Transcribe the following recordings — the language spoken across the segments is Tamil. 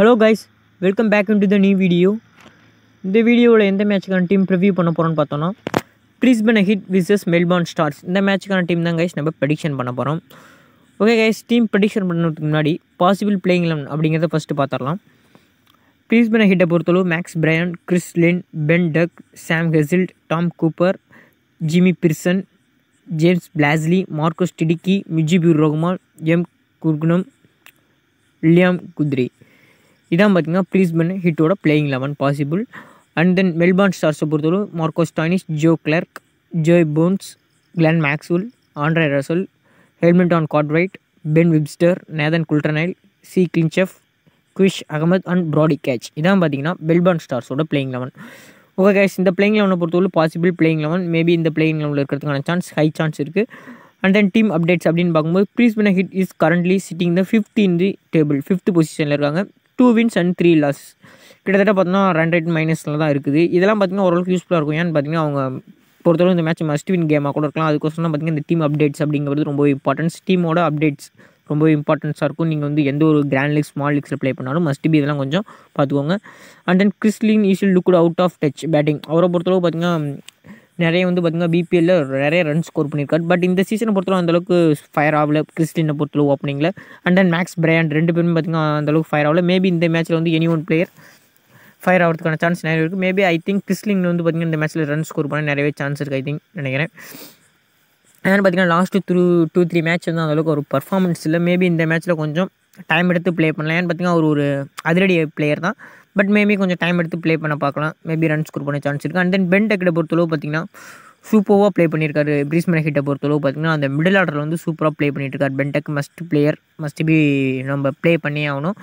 hello guys welcome back into the new video இந்த வீடியோல இந்த மேட்ச்கான டீம் ப்ரிவியூ பண்ண போறேன்னு பார்த்தோம்னா Brisbane Heat versus Melbourne Stars இந்த மேட்ச்கான டீம் தான் गाइस நம்ம பிரெ딕ஷன் பண்ண போறோம் ஓகே गाइस டீம் பிரெ딕ஷன் பண்ணுறதுக்கு முன்னாடி பாசிபிள் प्लेइंग 11 அப்படிங்கறத ஃபர்ஸ்ட் பாக்கலாம் ப்ரீஸ்பென் ஹெட் பொறுத்தளவு Max Bryant Chris Lynn Ben டக் சாம் கெசில் Tom Cooper Jimmy Peirson 제임스 Bazley Marcus Steketee Mujeeb Rahman M Kuhnemann Liam Guthrie இதான் பார்த்திங்கன்னா ப்ளீஸ்பன் ஹிட்டோட playing eleven possible and then Melbourne ஸ்டார்ஸை பொறுத்தவரை Marcus Stoinis Joe Clarke Joe Burns Glenn Maxwell Andre Russell Hilton Cartwright Ben Webster Nathan Coulter Nile C கிளின்செஃப் Qais Ahmad and Brody Couch இதான் பார்த்தீங்கன்னா பெல்பான் ஸ்டார்ஸோட பிளேயிங் லெவன் ஓகே கேஷ் இந்த பிளேயிங் லெவனை பொறுத்தவரை பாசிபிள் பிளேயிங் லெவன் மேபி இந்த பிளேயிங் லெவனில் இருக்கிறதுக்கான சான்ஸ் ஹை சான்ஸ் இருக்குது அண்ட் தென் டீம் அப்டேட்ஸ் அப்படின்னு பார்க்கும்போது Brisbane Heat is currently sitting the fifth in the table fifth பொசிஷனில் இருக்காங்க two wins and three loss கிட்டத்தட்ட பார்த்தோன்னா ரன் ரேட் மைனஸில் தான் இருக்குது இதெல்லாம் பார்த்திங்கன்னா ஓரளவுக்கு யூஸ்ஃபுல்லாக இருக்கும் ஏன்னு பார்த்தீங்கன்னா அவங்க பொறுத்தவரை இந்த மேட்ச் மஸ்ட் வின் கேமாக கூட இருக்கலாம் தான் பார்த்திங்கன்னா இந்த டீம் அப்டேட்ஸ் அப்படிங்கிறது ரொம்ப இம்பார்ட்டன்ஸ் டீமோட அப்டேட்ஸ் ரொம்ப இம்பார்ட்டன்ஸாக இருக்கும் நீங்கள் வந்து எந்த ஒரு கிராண்ட் லீக் ஸ்மால் லீக்ஸில் ப்ளே பண்ணாலும் மஸ்ட் பி இதெல்லாம் கொஞ்சம் பார்த்துக்கோங்க அண்ட் தென் கிறிஸ்லின் ஈஷில் look out of touch batting அவரை பொறுத்தளவு பார்த்திங்கன்னா நிறைய வந்து பார்த்திங்கன்னா பிபிஎல்ல நிறைய ரன் ஸ்கோர் பண்ணியிருக்காரு பட் இந்த சீசனை பொறுத்தவரை அந்தளவுக்கு ஃபயர் ஆகல கிறிஸ்டினை பொறுத்தளவு ஓப்பனிங்கில் அண்ட் தென் மேக்ஸ் பிரையாண்ட் ரெண்டு பேரும் பார்த்திங்கன்னா அந்தளவுக்கு ஃபயர் ஆகல மேபி இந்த மேட்ச்சில் வந்து எனி ஒன் பிளேயர் ஃபயர் ஆகிறதுக்கான சான்ஸ் நிறைய இருக்குது மேபி ஐ திங்க் கிறிஸ்லிங் வந்து பார்த்திங்கன்னா இந்த மேட்ச்சில் ரன் ஸ்கோர் பண்ண நிறையவே சான்ஸ் இருக்குது ஐ திங்க் நினைக்கிறேன் ஏன்னு பார்த்தீங்கன்னா last through two three match வந்து அந்தளவுக்கு ஒரு பர்ஃபார்மன்ஸ் இல்லை மேபி இந்த மேட்ச்சில் கொஞ்சம் டைம் எடுத்து ப்ளே பண்ணலாம் ஏன்னு பார்த்தீங்கன்னா ஒரு ஒரு அதிரடி பிளேயர் தான் பட் மேபி கொஞ்சம் டைம் எடுத்து ப்ளே பண்ண பார்க்கலாம் மேபி ரன் ஸ்கோர் பண்ண சான்ஸ் இருக்குது அண்ட் தென் பென் டெக்கிட்ட பொறுத்தளவு பார்த்திங்கன்னா சூப்பராக ப்ளே பண்ணியிருக்காரு பிரீஸ் ஹிட்டை பொறுத்தளவு பார்த்திங்கன்னா அந்த மிடில் ஆர்டரில் வந்து சூப்பராக ப்ளே பண்ணியிருக்காரு Ben Duckett must player must be நம்ம ப்ளே பண்ணியே ஆகணும்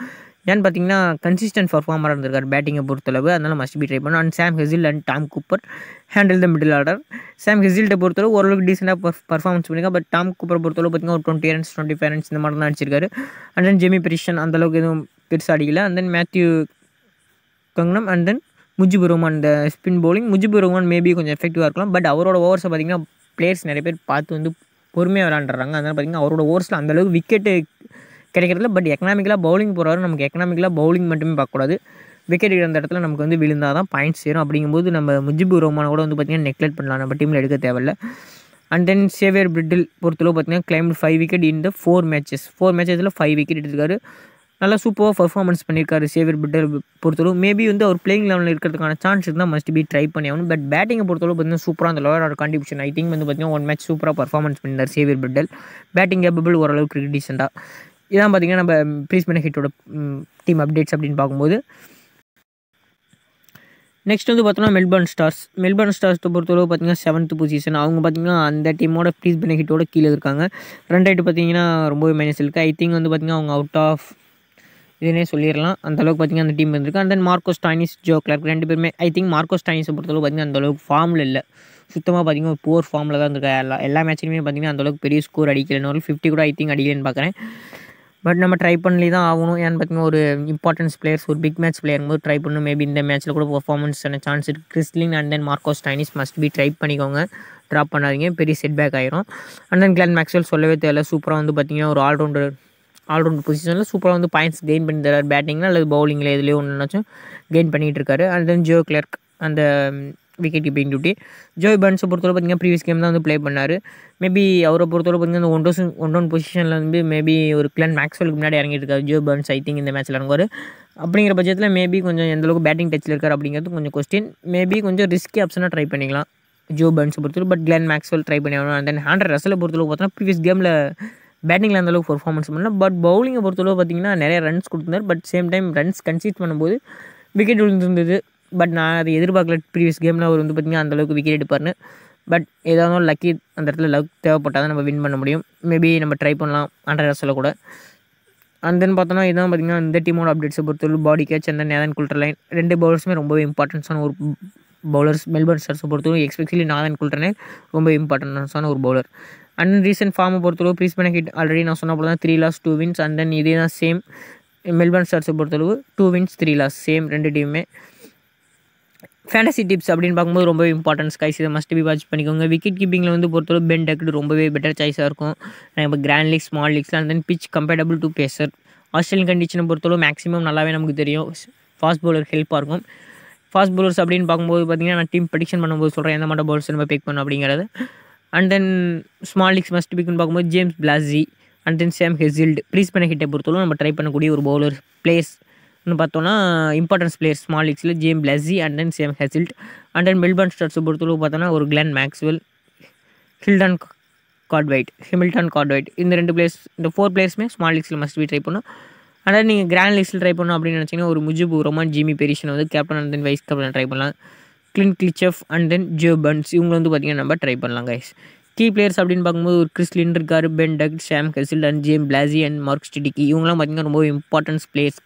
ஏன்னு பார்த்தீங்கன்னா கன்சிஸ்டன்ட் பர்ஃபார்மராக இருந்திருக்காரு பேட்டிங்கை பொறுத்தளவு அதனால் மஸ்ட் பி ட்ரை பண்ணும் and Sam Heazlett and Tom Cooper handle the middle order Sam ஹெசில்ட்ட பொறுத்தளவு ஓரளவுக்கு டீசெண்டாக பர் பர்ஃபார்மன்ஸ் பண்ணிக்கா பட் டாம் கூப்பர் பொறுத்தளவு பார்த்தீங்கன்னா ஒரு twenty runs twenty five runs இந்த மாதிரி தான் அடிச்சிருக்காரு அண்ட் தென் ஜெமி பிரிஷன் அந்தளவுக்கு எதுவும் பெருசாக அடிக்கல and then Matthew Kuhnemann and then Mujeeb Rahman இந்த spin bowling Mujeeb Rahman maybe கொஞ்சம் எஃபெக்டிவாக இருக்கலாம் பட் அவரோட ஓவர்ஸை பார்த்திங்கன்னா பிளேயர்ஸ் நிறைய பேர் பார்த்து வந்து பொறுமையாக விளாண்டுறாங்க அதனால் பார்த்திங்கன்னா அவரோட ஓவர்ஸில் அந்தளவுக்கு விக்கெட்டு கிடைக்கிறதுல பட் எக்கனாமிக்கலாக பவுலிங் போகிறாரு நமக்கு எக்கனாமிக்கலாக பவுலிங் மட்டுமே பார்க்கக்கூடாது விக்கெட் இழந்த இடத்துல நமக்கு வந்து விழுந்தால் தான் பாயிண்ட்ஸ் சேரும் அப்படிங்கும்போது நம்ம முஜிபு ரோமான கூட வந்து பார்த்திங்கன்னா நெக்லெக்ட் பண்ணலாம் நம்ம டீமில் எடுக்க தேவையில்ல அண்ட் தென் சேவியர் பிரிட்டில் பொறுத்தளவு பார்த்திங்கன்னா claim five wicket in the four matches four மேட்சஸில் ஃபைவ் விக்கெட் எடுத்துருக்காரு நல்லா சூப்பராக பர்ஃபார்மன்ஸ் பண்ணியிருக்காரு சேவியர் பிட்டர் பொறுத்தவரைக்கும் மேபி வந்து அவர் பிளேயிங் லெவலில் இருக்கிறதுக்கான சான்ஸ் இருந்தால் மஸ்ட் பி ட்ரை பண்ணி ஆகணும் பட் பேட்டிங்கை பொறுத்தளவு பார்த்தீங்கன்னா சூப்பராக அந்த லோயரோட கான்ட்ரிபியூஷன் ஐ திங்க் வந்து பார்த்தீங்கன்னா ஒன் மேட்ச் சூப்பராக பர்ஃபார்மன்ஸ் பண்ணியிருந்தார் சேவியர் பிட்டல் பேட்டிங் கேபபிள் ஓரளவுக்கு டீசெண்டாக இதான் பார்த்தீங்கன்னா நம்ம ப்ரீஸ் ஹிட்டோட டீம் அப்டேட்ஸ் அப்படின்னு பார்க்கும்போது நெக்ஸ்ட் வந்து பார்த்தோம்னா மெல்பர்ன் ஸ்டார்ஸ் மெல்பர்ன் ஸ்டார்ஸை பொறுத்தளவு பார்த்தீங்கன்னா செவன்த் பொசிஷன் அவங்க பார்த்தீங்கன்னா அந்த டீமோட ப்ரீஸ் பெனிஃபிட்டோட கீழே இருக்காங்க ரெண்டாயிட்டு பார்த்தீங்கன்னா ரொம்பவே மைனஸ் இருக்குது ஐ திங்க் வந்து பார்த்தீங்கன்னா அவங்க அவுட் ஆஃப் இதுனே சொல்லிடலாம் அந்தளவுக்கு பார்த்திங்கன்னா அந்த டீம் இருந்திருக்கு and then Stoinis Stoinis Joe Clarke ரெண்டு பேருமே ஐ திங்க் மார்க்கோஸ் டானிஸை பொறுத்தளவு பார்த்திங்கன்னா அளவுக்கு ஃபார்மில் இல்லை சுத்தமாக பார்த்திங்கன்னா ஒரு போர் ஃபார்மில் தான் இருக்காரு எல்லா எல்லா மேட்ச்லையுமே பார்த்திங்கன்னா அளவுக்கு பெரிய ஸ்கோர் அடிக்கலன்னு ஒரு ஃபிஃப்டி கூட ஐ திங்க் அடிக்கலன்னு பார்க்குறேன் பட் நம்ம ட்ரை பண்ணி தான் ஆகணும் ஏன்னு பார்த்தீங்கன்னா ஒரு இம்பார்ட்டன்ஸ் பிளேயர்ஸ் ஒரு பிக் மேட்ச் பிளேயர் போது ட்ரை பண்ணணும் மேபி இந்த மேட்ச்சில் கூட பர்ஃபார்மன்ஸ் சான்ஸ் இருக்குது Chris Lynn and then Marcus Stoinis must be try பண்ணிக்கோங்க ட்ராப் பண்ணாதீங்க பெரிய செட் பேக் ஆயிரும் அண்ட் தென் கிளான் மேக்ஸ்வெல் சொல்லவே தேவையில்ல சூப்பராக வந்து பார்த்திங்கன்னா ஒரு ஆல்ரவுண்டர் ஆல்ரவுண்ட் பொசிஷனில் சூப்பராக வந்து பாயிண்ட்ஸ் கெயின் பண்ணி தரார் பேட்டிங்கில் அல்லது பவுலிங்கில் எதுலேயோ ஒன்றுனாச்சும் கெயின் பண்ணிகிட்டு இருக்காரு அண்ட் தென் ஜோ கிளர்க் அந்த விக்கெட் கீப்பிங் டியூட்டி ஜோய் பர்ன்ஸை பொறுத்தவரை பார்த்தீங்கன்னா ப்ரீவியஸ் கேம் தான் வந்து ப்ளே பண்ணார் மேபி அவரை பொறுத்தவரை பார்த்திங்கன்னா அந்த ஒன் ஒன் ஒன் பொசிஷனில் வந்து மேபி ஒரு கிளன் மேக்ஸ்வெலுக்கு முன்னாடி இறங்கிட்டு ஜோ பர்ன்ஸ் ஐ திங்க் இந்த மேட்ச்சில் இறங்குவார் அப்படிங்கிற பட்சத்தில் மேபி கொஞ்சம் எந்தளவுக்கு பேட்டிங் டச்சில் இருக்கார் அப்படிங்கிறது கொஞ்சம் கொஸ்டின் மேபி கொஞ்சம் ரிஸ்கி ஆப்ஷனாக ட்ரை பண்ணிக்கலாம் ஜோ பர்ன்ஸை பொறுத்தவரை பட் கிளன் மேக்ஸ்வெல் ட்ரை பண்ணி ஆகணும் அண்ட் தென் ஹேண்ட்ரட் ரசலை பொறுத்தவரை பார்த்தோம்னா ப்ரீவியஸ் கேமில் பேட்டிங்கில் அந்தளவுக்கு பர்ஃபார்மன்ஸ் பண்ணல பட் பவுலிங்கை பொறுத்தளவு பார்த்தீங்கன்னா நிறைய ரன்ஸ் கொடுத்துருந்தார் but same time runs conceded பண்ணும்போது விக்கெட் விழுந்துருந்தது பட் நான் அதை எதிர்பார்க்கல ப்ரீவியஸ் கேமில் அவர் வந்து பார்த்திங்கன்னா அந்தளவுக்கு விக்கெட் எடுப்பார்னு பட் ஏதாவது லக்கி அந்த இடத்துல லக் தேவைப்பட்டால் தான் நம்ம வின் பண்ண முடியும் மேபி நம்ம ட்ரை பண்ணலாம் அண்டர் ரசில் கூட அண்ட் தென் பார்த்தோன்னா இதான் பார்த்திங்கன்னா இந்த டீமோட அப்டேட்ஸை பொறுத்தவரை பாடி கேட்ச் அந்த நேதன் குல்டர் லைன் ரெண்டு பவுலர்ஸுமே ரொம்பவே இம்பார்ட்டன்ஸான ஒரு பவுலர்ஸ் மெல்பர்ன் ஸ்டார்ஸை பொறுத்தவரை எக்ஸ்பெஷலி நாதன் லைன் ரொம்ப இம்பார்ட்டன்ஸான ஒரு பவுலர் அண்ட் ரீசெண்ட் ஃபார்மை பொறுத்தளவு ப்ரீஸ்பேன ஹிட் ஆல்ரெடி நான் சொன்ன போல தான் three loss two wins and then இதே தான் சேம் மெல்பர்ன் ஸ்டார்ஸை பொறுத்தளவு two wins three loss same ரெண்டு டீமுமே ஃபேண்டசி டிப்ஸ் அப்படின்னு பார்க்கும்போது ரொம்ப இம்பார்ட்டன்ஸ் கைஸ் இதை மஸ்ட் பி வாட்ச் பண்ணிக்கோங்க விக்கெட் கீப்பிங்கில் வந்து பொறுத்தவரை பென் டெக்டு ரொம்பவே பெட்டர் சாய்ஸாக இருக்கும் இப்போ கிராண்ட் லீக் ஸ்மால் லீக்ஸ்லாம் and then pitch comparable to pacer Australian கண்டிஷனை பொறுத்தளவு மேக்ஸிமம் நல்லாவே நமக்கு தெரியும் ஃபாஸ்ட் பவுலர் ஹெல்ப்பாக இருக்கும் ஃபாஸ்ட் பவுலர்ஸ் அப்படின்னு பார்க்கும்போது பார்த்திங்கன்னா நான் டீம் ப்ரெடிக்ஷன் பண்ணும்போது சொல்கிறேன் எந்த மாட்ட பவுலர்ஸ் நம்ம பிக் பண்ணணும் அப்படிங்கிறது and then small leagues must பிக்னு பார்க்கும்போது ஜேம்ஸ் பிளாஸி and then Sam Heazlett Brisbane ஹிட்டை பொறுத்தவரை நம்ம ட்ரை பண்ணக்கூடிய ஒரு பவுலர் பிளேஸ் பார்த்தோன்னா இம்பார்ட்டன்ஸ் பிளேயர் ஸ்மால் லிக்ஸில் ஜேம் பிளாஸி and then Sam Heazlett and then Melbourne Stars பொறுத்தளவு பார்த்தோன்னா ஒரு கிளன் மேக்ஸ்வெல் ஹில்டன் காட்வைட் ஹிமில்டன் காட்வைட் இந்த ரெண்டு பிளேஸ் இந்த ஃபோர் பிளேயர்ஸுமே ஸ்மால் லீக்ஸில் மஸ்ட் பி ட்ரை பண்ணும் அண்ட் நீங்கள் கிராண்ட் லிஸ்ட்டில் ட்ரை பண்ணணும் அப்படின்னு நினச்சிங்கன்னா ஒரு முஜிபு ரொமான் ஜிமி பெரிஷன் வந்து captain and then vice captain try பண்ணலாம் கிளின் கிளிச்சப் அண்ட் தென் ஜோபன்ஸ் இவங்களை வந்து பார்த்திங்கன்னா நம்ம ட்ரை பண்ணலாம் கைஸ் கீ பிளேயர்ஸ் அப்படின்னு பார்க்கும்போது ஒரு கிறிஸ்லின் இருக்கார் pen duck Sham கெசில் and ஜேம் Plassey and mark ஸ்டிடிக்கி இவங்களாம் பார்த்திங்கன்னா ரொம்ப இம்பார்ட்டன்ஸ் பிளேயர்ஸ்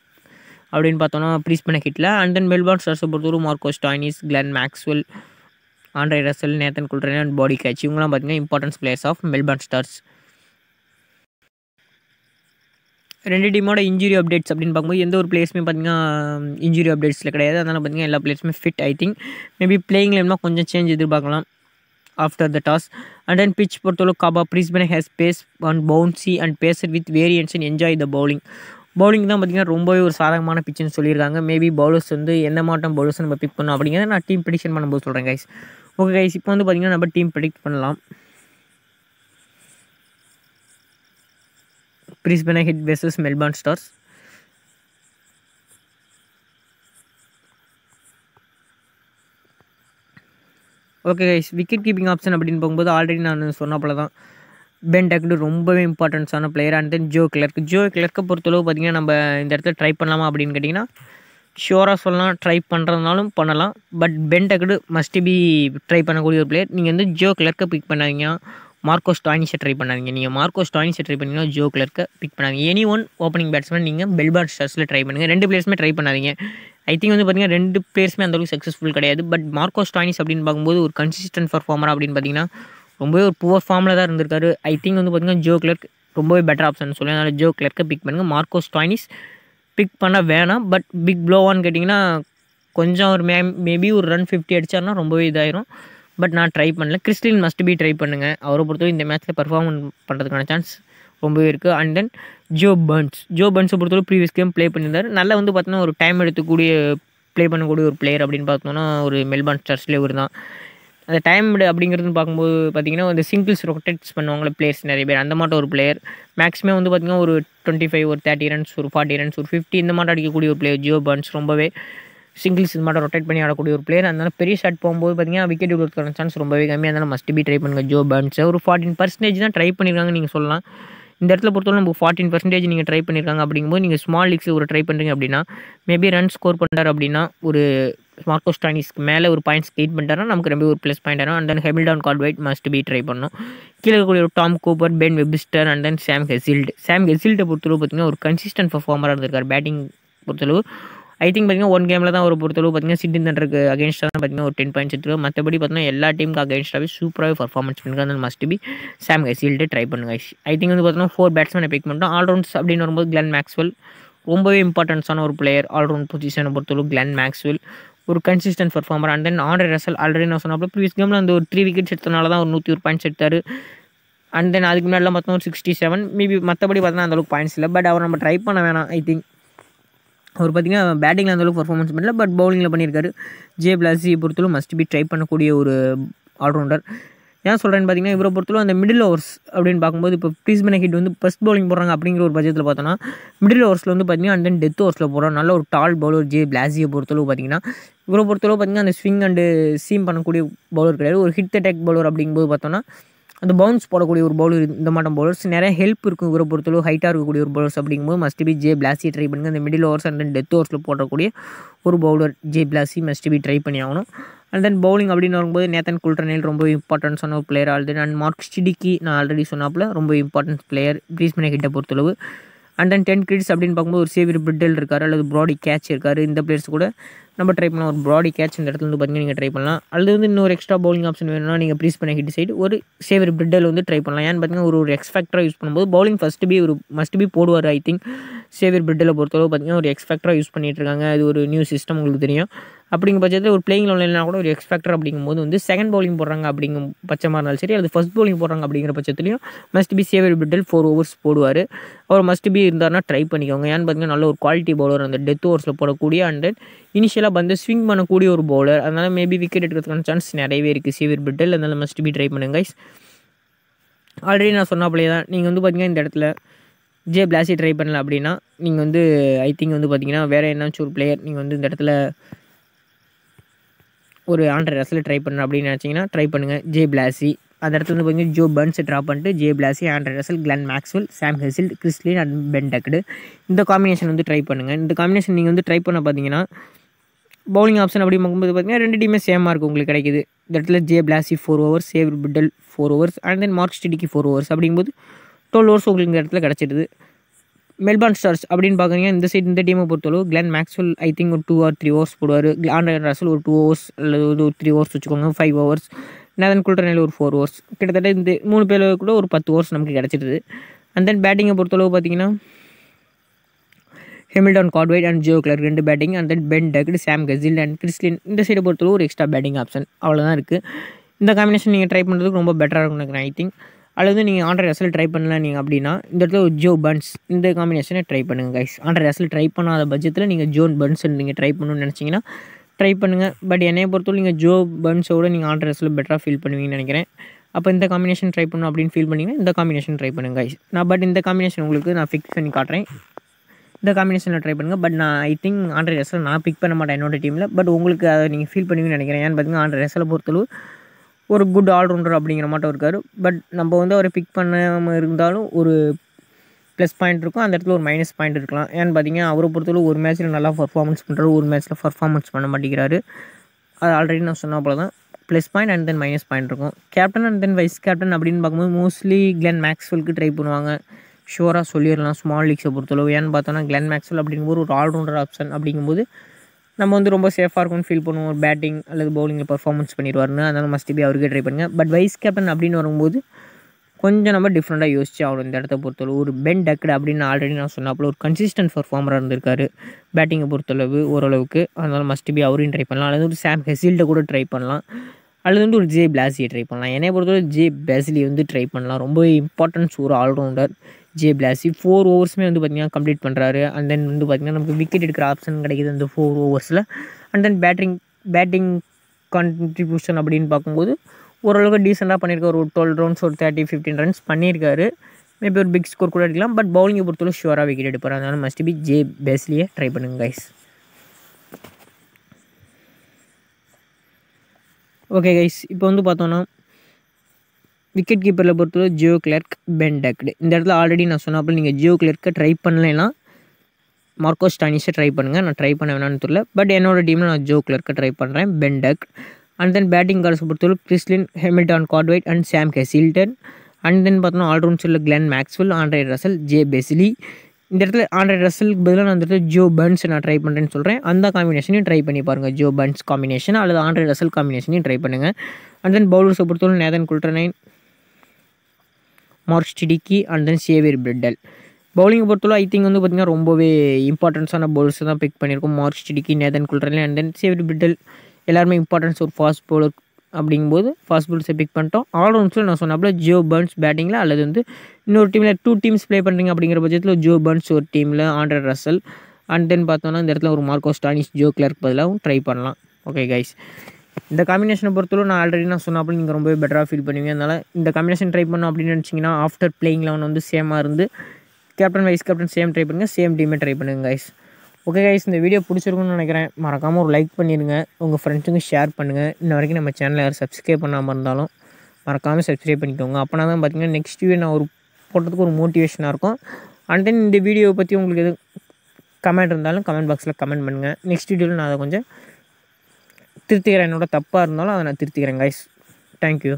அப்படின்னு பார்த்தோம்னா ப்ரீஸ் பண்ண ஹிட்டில் அண்ட் தென் மெல்பார்ன் ஸ்டார்ஸை பொறுத்தவரை Marcus Stoinis Glenn Maxwell Andre Russell Nathan Coulter Nile and Brody Couch இவங்களாம் பார்த்திங்கன்னா importance players of Melbourne Stars ரெண்டு டீமோட இன்ஜுரி அப்டேட்ஸ் அப்படின்னு பார்க்கும்போது எந்த ஒரு பிளேஸுமே பார்த்திங்கன்னா இன்ஜுரி அப்டேட்ஸில் கிடையாது அதனால் பார்த்திங்கன்னா எல்லா பிளேஸுமே fit I think maybe playing லைம்னா கொஞ்சம் சேஞ்ச் எதிர்பார்க்கலாம் after the toss and then pitch பொறுத்தளவு Gabba Brisbane has pace and bouncy and pacer with variance and enjoy the bowling bowling தான் பார்த்திங்கன்னா ரொம்பவே ஒரு சாதகமான பிச்சுன்னு சொல்லியிருக்காங்க மேபி பவுலர்ஸ் வந்து எந்த மாட்டம் பவுலர்ஸ் நம்ம பிக் பண்ணோம் அப்படிங்கிறத நான் டீம் ப்ரெடிக்ஷன் பண்ணும்போது சொல்கிறேன் கைஸ் ஓகே கைஸ் இப்போ வந்து பார்த்திங்கன்னா நம்ம டீம் ப்ரெடிக்ட் பண்ணலாம் பிரிஸ்பனை Heat versus Melbourne Stars okay guys wicket keeping option அப்படின்னு போகும்போது ஆல்ரெடி நான் சொன்ன போல தான் பென் டக்டு ரொம்பவே இம்பார்ட்டன்ஸான player and then Joe Clarke Joe கிளர்க்கை பொறுத்தளவு பார்த்தீங்கன்னா நம்ம இந்த இடத்துல ட்ரை பண்ணலாமா அப்படின்னு கேட்டிங்கன்னா ஷியோராக சொல்லலாம் ட்ரை பண்ணுறதுனாலும் பண்ணலாம் but Ben Duckett must be try பண்ணக்கூடிய ஒரு பிளேயர் நீங்கள் வந்து ஜோ கிளர்க்கை பிக் பண்ணாதீங்க மார்க்கோஸ் ஸ்டாயின்ஸை ட்ரை பண்ணாதீங்க நீங்கள் மார்க்கோ ஸ்டாயின்ஸை ட்ரை பண்ணிங்கன்னா ஜோ கிளர்க்கை பிக் பண்ணாதீங்க எனி ஒன் ஓப்பனிங் பேட்ஸ்மேன் நீங்கள் பெல்பார் ஸ்டார்ஸில் ட்ரை பண்ணுங்கள் ரெண்டு பிளேஸ்மே ட்ரை பண்ணாதீங்க ஐ திங்க் வந்து பார்த்தீங்கன்னா ரெண்டு பிளேயர்ஸுமே அந்தளவுக்கு சக்ஸஸ்ஃபுல் கிடையாது பட் மார்க்கோ ஸ்டாயின்ஸ் அப்படின்னு பார்க்கும்போது ஒரு கன்சிஸ்டன்ட் பர்ஃபார்மர் அப்படின்னு பார்த்தீங்கன்னா ரொம்பவே ஒரு புவர் ஃபார்மில் தான் இருந்திருக்காரு ஐ திங்க் வந்து பார்த்திங்கன்னா ஜோ கிளர்க் ரொம்பவே பெட்டர் ஆப்ஷன் சொல்லி அதனால் ஜோ கிளர்க்கை பிக் பண்ணுங்கள் மார்க்கோ ஸ்டாயினிஸ் பிக் பண்ண வேணாம் பட் பிக் ப்ளோவான்னு கேட்டிங்கன்னா கொஞ்சம் ஒரு மே மேபி ஒரு ரன் ஃபிஃப்டி அடித்தார்னா ரொம்பவே இதாயிரும் பட் நான் ட்ரை பண்ணல கிறிஸ்டின் மஸ்ட் பி ட்ரை பண்ணுங்கள் அவரை பொறுத்தவரை இந்த மேட்ச்சில் பர்ஃபார்ம் பண்ணுறதுக்கான சான்ஸ் ரொம்பவே இருக்குது and then Joe Burns Joe பர்ன்ஸை பொறுத்தவரை ப்ரீவியஸ் கேம் ப்ளே பண்ணியிருந்தார் நல்லா வந்து பார்த்தோன்னா ஒரு டைம் எடுத்துக்கூடிய ப்ளே பண்ணக்கூடிய ஒரு பிளேயர் அப்படின்னு பார்த்தோன்னா ஒரு மெல்பான் ஸ்டார்ஸ்லேயே ஒரு தான் அந்த டைம் அப்படிங்கிறது பார்க்கும்போது பார்த்திங்கன்னா அந்த சிங்கிள்ஸ் ரொட்டேட்ஸ் பண்ணுவாங்களே பிளேயர்ஸ் நிறைய பேர் அந்த மாட்டம் ஒரு பிளேயர் மேக்ஸிமம் வந்து பார்த்திங்கன்னா ஒரு டுவெண்ட்டி ஃபைவ் ஒரு தேர்ட்டி ரன்ஸ் ஒரு ஃபார்ட்டி ரன்ஸ் ஒரு ஃபிஃப்டி இந்த மாட்டம் அடிக்கக்கூடிய ஒரு பிளேயர் ஜியோ பர்ன்ஸ் ரொம்பவே சிங்கிள்ஸ் இது மாதிரி ரொட்டேட் பண்ணி ஆடக்கூடிய ஒரு பிளேயர் அதனால பெரிய ஷாட் போகும்போது பார்த்தீங்கன்னா விக்கெட் விடுவதற்கான சான்ஸ் ரொம்பவே கம்மியாக அதனால் மஸ்ட் பி ட்ரை பண்ணுங்க ஜோ பேன்ஸ் ஒரு ஃபார்ட்டின் பர்சன்டேஜ் தான் ட்ரை பண்ணியிருக்காங்க நீங்கள் சொல்லலாம் இந்த இடத்துல பொறுத்தவரை நம்ம ஃபார்ட்டின் பர்சன்டேஜ் நீங்கள் ட்ரை பண்ணியிருக்காங்க அப்படிங்கும்போது நீங்கள் ஸ்மால் லீக்ஸில் ஒரு ட்ரை பண்ணுறீங்க அப்படின்னா மேபி ரன் ஸ்கோர் பண்ணுறாரு அப்படின்னா ஒரு மார்க்கோ ஸ்டானிஸ்க்கு மேலே ஒரு பாயிண்ட்ஸ் கெயிட் பண்ணிட்டாருன்னா நமக்கு ரொம்ப ஒரு ப்ளஸ் பாயிண்ட் ஆகும் அண்ட் தென் ஹெமில்டான் வைட் மஸ்ட் பி ட்ரை பண்ணணும் கீழே இருக்கக்கூடிய ஒரு Tom Cooper Ben Webster and then Sam Heazlett Sam ஹெசில்ட்டை பொறுத்தளவு பார்த்திங்கன்னா ஒரு கன்சிஸ்டன்ட் பர்ஃபார்மராக இருந்திருக்கார் பேட்டிங் பொறுத்தளவு ஐ திங்க் பார்த்தீங்கன்னா ஒன் கேமில் தான் ஒரு பொறுத்தளவு பார்த்தீங்கன்னா சிட்டி தண்டருக்கு அகேன்ஸ்டாக தான் பார்த்தீங்கன்னா ஒரு டென் பாயிண்ட்ஸ் எடுத்துருவோம் மற்றபடி பார்த்தீங்கன்னா எல்லா டீமுக்கு அகேன்ஸ்டாகவே சூப்பராகவே பர்ஃபார்மன்ஸ் பண்ணுங்க அதனால் must be Sam Heazlett try பண்ணுங்க ஐ திங்க் வந்து பார்த்தீங்கன்னா ஃபோர் பேட்ஸ்மேனை பிக் பண்ணோம் ஆல்ரவுண்ட்ஸ் அப்படின்னு வரும்போது கிளன் மேக்ஸ்வெல் ரொம்பவே இம்பார்ட்டன்ஸான ஒரு பிளேயர் ஆல்ரவுண்ட் பொசிஷனை பொறுத்தளவு கிளன் மேக்ஸ்வெல் ஒரு consistent performer and then Andre Russell already நான் சொன்னப்போ ப்ரீவியஸ் கேமில் அந்த ஒரு த்ரீ விக்கெட்ஸ் எடுத்தனால தான் ஒரு நூற்றி ஒரு பாயிண்ட்ஸ் எடுத்தார் அண்ட் தென் அதுக்கு முன்னாடிலாம் பார்த்தோம் ஒரு சிக்ஸ்டி செவன் மேபி மற்றபடி பார்த்தோன்னா அந்தளவுக்கு பாயிண்ட்ஸ் இல்லை பட் அவர் நம்ம ட்ரை பண்ண வேணாம் ஐ திங்க் அவர் பார்த்திங்கன்னா பேட்டிங்கில் அந்தளவுக்கு பர்ஃபார்மன்ஸ் பண்ணல பட் பவுலிங்கில் பண்ணியிருக்காரு ஜே பிளாஸியை பொறுத்தலும் மஸ்ட் பி ட்ரை பண்ணக்கூடிய ஒரு ஆல்ரவுண்டர் ஏன் சொல்கிறேன்னு பார்த்தீங்கன்னா இவரை பொறுத்தலும் அந்த மிடில் ஓவர்ஸ் அப்படின்னு பார்க்கும்போது இப்போ ப்ரீஸ்பனை ஹிட் வந்து ஃபஸ்ட் பவுலிங் போடுறாங்க அப்படிங்கிற ஒரு பட்ஜெட்டில் பார்த்தோன்னா மிடில் ஓவர்ஸில் வந்து பார்த்திங்கன்னா அண்ட் தென் டெத் ஓவர்ஸில் போடுறோம் நல்ல ஒரு டால் பவுலர் ஜே பிளாஸியை பொறுத்தளவு பார்த்திங்கன்னா இவரை பொறுத்தளவு பார்த்திங்கன்னா அந்த ஸ்விங் அண்டு சீம் பண்ணக்கூடிய பவுலர் கிடையாது ஒரு ஹிட் அட்டாக் பவுலர் அப்படிங்கும்போது பார்த்தோன்னா அந்த பவுன்ஸ் போடக்கூடிய ஒரு பவுலர் இந்த மாட்டம் பவுலர்ஸ் நிறைய ஹெல்ப் இருக்கும் இவரை பொறுத்தளவு ஹைட்டாக இருக்கக்கூடிய ஒரு பவுலர்ஸ் அப்படிங்கும்போது மஸ்ட் பி ஜே பிளாஸி ட்ரை பண்ணுங்கள் அந்த மிடில் ஓவர்ஸ் அண்ட் டெத் ஓவர்ஸில் போடக்கூடிய ஒரு பவுலர் ஜே பிளாஸி மஸ்ட் பி ட்ரை பண்ணி ஆகணும் அண்ட் தென் பவுலிங் அப்படின்னு வரும்போது நேத்தன் குல்ட்ரனில் ரொம்ப இம்பார்ட்டன்ஸான ஒரு player already and Mark Steketee நான் ஆல்ரெடி சொன்னாப்பில் ரொம்ப இம்பார்ட்டன்ஸ் பிளேயர் கிரீஸ்மனை கிட்ட பொறுத்தளவு அண்ட் தென் டென் கிரிட்ஸ் அப்படின்னு பார்க்கும்போது ஒரு சேவியர் பிரிட்டல் இருக்கார் அல்லது ப்ராடி கேட்ச் இருக்கார் இந்த பிளேயர்ஸ் கூட நம்ம ட்ரை பண்ணலாம் ஒரு ப்ராடி கேட்ச் இந்த இடத்துல வந்து பார்த்தீங்கன்னா நீங்கள் ட்ரை பண்ணலாம் அல்லது வந்து இன்னொரு எக்ஸ்ட்ரா பவுலிங் ஆப்ஷன் வேணும்னா நீங்கள் ப்ரீஸ் பண்ணி ஹிட் சைடு ஒரு சேவியர் பிரிட்டல் வந்து ட்ரை பண்ணலாம் ஏன்னு பார்த்தீங்கன்னா ஒரு ஒரு எக்ஸ்ஃபேக்டராக யூஸ் பண்ணும்போது பவுலிங் ஃபஸ்ட்டு பி ஒரு மஸ்ட் பி போடுவார் ஐ திங்க் சேவியர் பிரிட்டலை பொறுத்தளவு பார்த்தீங்கன்னா ஒரு எக்ஸ்பெக்ட்ரா யூஸ் பண்ணிகிட்டு இருக்காங்க அது ஒரு நியூ சிஸ்டம் உங்களுக்கு தெரியும் அப்படிங்கிற பட்சத்தில் ஒரு பிளேயிங் லெவல் இல்லைனா கூட ஒரு எக்ஸ்பெக்டர் அப்படிங்கும் போது வந்து செகண்ட் பவுலிங் போடுறாங்க அப்படிங்கும் பட்சமாக இருந்தாலும் சரி அது ஃபஸ்ட் பவுலிங் போடுறாங்க அப்படிங்கிற பட்சத்துலையும் must be Xavier Bartlett four overs போடுவார் அவர் மஸ்ட் பி இருந்தார்னா ட்ரை பண்ணிக்கோங்க ஏன்னு பார்த்தீங்கன்னா நல்ல ஒரு குவாலிட்டி பவுலர் அந்த டெத் ஓவர்ஸில் போடக்கூடிய அண்ட் இனிஷியலாக வந்து ஸ்விங் பண்ணக்கூடிய ஒரு பவுலர் அதனால் மேபி விக்கெட் எடுக்கிறதுக்கான சான்ஸ் நிறையவே இருக்குது சேவியர் பிட்டல் அதனால் மஸ்ட் பி ட்ரை பண்ணுங்க கைஸ் ஆல்ரெடி நான் சொன்னாப்பிலே தான் நீங்கள் வந்து பார்த்தீங்கன்னா இந்த இடத்துல ஜே பிளாஸி ட்ரை பண்ணல அப்படின்னா நீங்கள் வந்து ஐ திங்க் வந்து பார்த்தீங்கன்னா வேறு என்னாச்சும் ஒரு பிளேயர் நீங்கள் வந்து இந்த இடத்துல ஒரு ஆண்ட்ரை ரசில் ட்ரை பண்ணணும் அப்படின்னு நினச்சிங்கன்னா ட்ரை பண்ணுங்கள் ஜே பிளாசி அந்த இடத்துல வந்து பார்த்தீங்கன்னா ஜோ பர்ன்ஸை ட்ராப் பண்ணிட்டு ஜே பிளாசி Andre Russell Glenn Maxwell Sam Heazlett Chris Lynn and Ben Duckett இந்த காம்பினேஷன் வந்து ட்ரை பண்ணுங்கள் இந்த காம்பினேஷன் நீங்கள் வந்து ட்ரை பண்ண பார்த்தீங்கன்னா பவுலிங் ஆப்ஷன் அப்படி போகும்போது பார்த்தீங்கன்னா ரெண்டு டீமே சேமாக இருக்குது உங்களுக்கு கிடைக்குது இந்த இடத்துல J Plassey four overs save petal four overs and then mark ஸ்டிடிக்கு four overs அப்படிங்கும்போது டுவெல் ஓவர்ஸ் உங்களுக்கு இந்த இடத்துல கிடச்சிடுது மெல்பார்ன் ஸ்டார்ஸ் அப்படின்னு பார்க்குறீங்க இந்த சைடு இந்த டீமை பொறுத்தளவு கிளென் மேக்ஸ்வெல் ஐ திங்க் ஒரு டூ ஆர் த்ரீ ஹவர்ஸ் போடுவார் ஆண்ட்ரன் ரசல் ஒரு டூ ஹவர்ஸ் அல்லது ஒரு த்ரீ ஹவர்ஸ் வச்சுக்கோங்க ஃபைவ் நதன் நேதன் குல்டர்னில் ஒரு ஃபோர் ஓவர்ஸ் கிட்டத்தட்ட இந்த மூணு பேர் கூட ஒரு பத்து ஓவர்ஸ் நமக்கு கிடச்சிடுது அண்ட் தென் பேட்டிங்கை பொறுத்தளவு பார்த்தீங்கன்னா ஹெமில்டன் காட்வைட் அண்ட் ஜியோ கிளர் ரெண்டு batting and then Ben duck Sam கசில் அண்ட் கிறிஸ்லின் இந்த சைடை பொறுத்தளவு ஒரு எக்ஸ்ட்ரா பேட்டிங் ஆப்ஷன் அவ்வளோதான் இருக்குது இந்த காம்பினேஷன் நீங்கள் ட்ரை பண்ணுறதுக்கு ரொம்ப பெட்டராக இருக்கும் நினைக்கிறேன் ஐ திங்க் அல்லது நீங்கள் ஆண்ட்ராய்ட் ரசல் ட்ரை பண்ணல நீங்கள் அப்படின்னா இந்த இடத்துல ஜோ பன்ஸ் இந்த காம்பினேஷனை ட்ரை பண்ணுங்கள் கைஸ் ஆண்ட்ராய்ட் ரசல் ட்ரை பண்ணாத பட்ஜெட்டில் நீங்கள் ஜோன் பன்ஸ் நீங்கள் ட்ரை பண்ணணும்னு நினச்சிங்கன்னா ட்ரை பண்ணுங்கள் பட் என்னையை பொறுத்தவரை நீங்கள் ஜோ பன்ஸோட நீங்கள் ஆண்ட்ராய்ட் ரசல் பெட்டராக ஃபீல் பண்ணுவீங்கன்னு நினைக்கிறேன் அப்போ இந்த காம்பினேஷன் ட்ரை பண்ணணும் அப்படின்னு ஃபீல் பண்ணிங்கன்னா இந்த காம்பினேஷன் ட்ரை பண்ணுங்கள் கைஸ் நான் பட் இந்த காம்பினேஷன் உங்களுக்கு நான் ஃபிக்ஸ் பண்ணி காட்டுறேன் இந்த காம்பினேஷனில் ட்ரை பண்ணுங்கள் பட் நான் ஐ திங்க் ஆண்ட்ரை ரசல் நான் பிக் பண்ண மாட்டேன் என்னோட டீமில் பட் உங்களுக்கு அதை நீங்கள் ஃபீல் பண்ணுவீங்கன்னு நினைக்கிறேன் ஏன்னு பார்த்தீங்கன்னா ஆண்ட்ரை ரசலை பொறுத்தளவு ஒரு குட் ஆல்ரவுண்டர் அப்படிங்கிற மாட்டம் இருக்கார் பட் நம்ம வந்து அவரை பிக் பண்ணாமல் இருந்தாலும் ஒரு ப்ளஸ் பாயிண்ட் இருக்கும் அந்த இடத்துல ஒரு மைனஸ் பாயிண்ட் இருக்கலாம் ஏன்னு பார்த்தீங்கன்னா அவரை பொறுத்தவரை ஒரு மேட்ச்சில் நல்லா பர்ஃபார்மன்ஸ் பண்ணுறாரு ஒரு மேட்ச்சில் பர்ஃபார்மன்ஸ் பண்ண மாட்டேங்கிறாரு அது ஆல்ரெடி நான் சொன்ன போல தான் plus point and then minus point இருக்கும் captain and then vice captain அப்படின்னு பார்க்கும்போது மோஸ்ட்லி கிளென் மேக்ஸ்வெல்க்கு ட்ரை பண்ணுவாங்க ஷுவராக சொல்லிடலாம் ஸ்மால் லீக்ஸை பொறுத்தளவு ஏன்னு பார்த்தோன்னா கிளென் மேக்ஸ்வெல் அப்படிங்கும்போது ஒரு ஆல்ரவுண்டர் ஆப்ஷன் அப்படிங்கும்போது நம்ம வந்து ரொம்ப சேஃபாக இருக்கும்னு ஃபீல் பண்ணுவோம் ஒரு பேட்டிங் அல்லது பவுலிங்கில் பர்ஃபார்மன்ஸ் பண்ணிடுவார்னு அதனால் மஸ்ட் பி அவருக்கே ட்ரை பண்ணுங்கள் பட் வைஸ் கேப்டன் அப்படின்னு வரும்போது கொஞ்சம் நம்ம டிஃப்ரெண்ட்டாக யோசிச்சு அவர் இந்த இடத்த பொறுத்தளவு ஒரு பென் டக்குடு அப்படின்னு ஆல்ரெடி நான் சொன்னாப்புல ஒரு கன்சிஸ்டன்ட் பர்ஃபார்மராக இருந்திருக்காரு பேட்டிங்கை பொறுத்தளவு ஓரளவுக்கு அதனால் மஸ்ட் பி அவரையும் ட்ரை பண்ணலாம் அல்லது ஒரு சாம் ஹெசில்ட்டை கூட ட்ரை பண்ணலாம் அல்லது வந்து ஒரு ஜே பிளாஸியை ட்ரை பண்ணலாம் என்னை பொறுத்தவரை ஜே பேசிலி வந்து ட்ரை பண்ணலாம் ரொம்ப இம்பார்ட்டன்ஸ் ஒரு ஆல்ரவுண்டர் ஜே பிளாஸி ஃபோர் ஓவர்ஸுமே வந்து பார்த்திங்கன்னா கம்ப்ளீட் பண்ணுறாரு அண்ட் தென் வந்து பார்த்திங்கன்னா நமக்கு விக்கெட் எடுக்கிற ஆப்ஷன் கிடைக்கிது அந்த ஃபோர் ஓவர்ஸில் and then batting batting contribution அப்படின்னு பார்க்கும்போது ஓரளவுக்கு டீசெண்டாக பண்ணியிருக்காரு ஒரு டுவெல் ரன்ஸ் ஒரு தேர்ட்டி ஃபிஃப்டின் ரன்ஸ் பண்ணியிருக்காரு மேபி ஒரு பிக் ஸ்கோர் கூட எடுக்கலாம் பட் பவுலிங்கை பொறுத்தவரை ஷுவராக விக்கெட் எடுப்பார் அதனால மஸ்ட் பி ஜே பேஸ்லியே ட்ரை பண்ணுங்க கைஸ் ஓகே கைஸ் இப்போ வந்து பார்த்தோன்னா விக்கெட் கீப்பரில் பொறுத்தவரை ஜியோ கிளர்க் பென்டக்டு இந்த இடத்துல ஆல்ரெடி நான் சொன்னப்போ நீங்கள் ஜியோ கிளர்க்கை ட்ரை பண்ணலைன்னா மார்க்கோ ஸ்டானிஷை ட்ரை பண்ணுங்கள் நான் ட்ரை பண்ண வேணான்னு தெரியல பட் என்னோடய டீமில் நான் ஜோ கிளர்க்கை ட்ரை பண்ணுறேன் பென்டக் அண்ட் தென் பேட்டிங் கார்ஸை பொறுத்தவரை Chris Lynn Hilton Cartwright and Sam Heazlett and then பார்த்தோன்னா ஆல்ரவுண்ட் சைடில் Glenn Maxwell Andre Russell J Bazley இந்த இடத்துல ஆண்ட்ரே ரசலுக்கு பதிலாக நான் வந்துட்டு ஜோ பன்ஸ் நான் ட்ரை பண்ணுறேன்னு சொல்கிறேன் அந்த காம்பினேஷனையும் ட்ரை பண்ணி பாருங்கள் ஜோ பன்ஸ் காம்பினேஷன் அல்லது ஆண்ட்ரே ரசல் காம்பினேஷனையும் ட்ரை பண்ணுங்கள் அண்ட் தென் பவுலர்ஸை பொறுத்தவரை Nathan Coulter Nile Mark Steketee and then Xavier Bartlett bowling பொறுத்தவரை ஐ திங்க் வந்து பார்த்திங்கன்னா ரொம்பவே இம்பார்ட்டன்ஸான பவுல்ஸ் தான் பிக் பண்ணியிருக்கோம் Mark Steketee Nathan Coulter Nile and then Xavier Bartlett எல்லாருமே இம்பார்ட்டன்ஸ் ஒரு ஃபாஸ்ட் பவுலர் அப்படிங்கும்போது ஃபாஸ்ட் பால்ஸை பிக் பண்ணிட்டோம் ஆல்ரவுண்ட்ஸில் நான் சொன்னப்பல ஜோ பர்ன்ஸ் பேட்டிங்கில் அல்லது வந்து இன்னொரு டீமில் டூ டீம்ஸ் ப்ளே பண்ணுறீங்க அப்படிங்கிற பட்சத்தில் ஜோ பர்ன்ஸ் ஒரு டீமில் ஆண்ட்ரட் ரசல் அண்ட் தென் பார்த்தோன்னா இந்த இடத்துல ஒரு மார்க்கோ ஸ்டானிஸ் ஜோ கிளர்க் பதிலாகவும் ட்ரை பண்ணலாம் ஓகே கைஸ் இந்த காம்பினேஷனை பொறுத்தவரை நான் ஆல்ரெடி நான் சொன்னப்போ நீங்கள் ரொம்பவே பெட்டராக ஃபீல் பண்ணுவீங்க அதனால் இந்த காம்பினேஷன் ட்ரை பண்ணோம் அப்படின்னு நினச்சிங்கன்னா ஆஃப்டர் பிளேயிங் லெவன் வந்து சேமாக இருந்து captain vice captain same try பண்ணுங்கள் சேம் டீமே ட்ரை பண்ணுங்கள் கைஸ் ஓகே கைஸ் இந்த வீடியோ பிடிச்சிருக்குன்னு நினைக்கிறேன் மறக்காமல் ஒரு லைக் பண்ணிடுங்க உங்கள் ஃப்ரெண்ட்ஸுங்க ஷேர் பண்ணுங்கள் இன்ன வரைக்கும் நம்ம சேனலில் யாரும் சப்ஸ்கிரைப் பண்ணாமல் இருந்தாலும் மறக்காமல் சப்ஸ்கிரைப் பண்ணிக்கோங்க அப்போனா தான் பார்த்தீங்கன்னா நெக்ஸ்ட் வீடியோ நான் ஒரு போட்டதுக்கு ஒரு மோட்டிவேஷனாக இருக்கும் அண்ட் தென் இந்த வீடியோவை பற்றி உங்களுக்கு எதுவும் கமெண்ட் இருந்தாலும் கமெண்ட் பாக்ஸில் கமெண்ட் பண்ணுங்கள் நெக்ஸ்ட் வீடியோவில் நான் அதை கொஞ்சம் திருத்திக்கிறேன் என்னோட தப்பாக இருந்தாலும் அதை நான் திருத்திக்கிறேன் கைஸ் தேங்க்யூ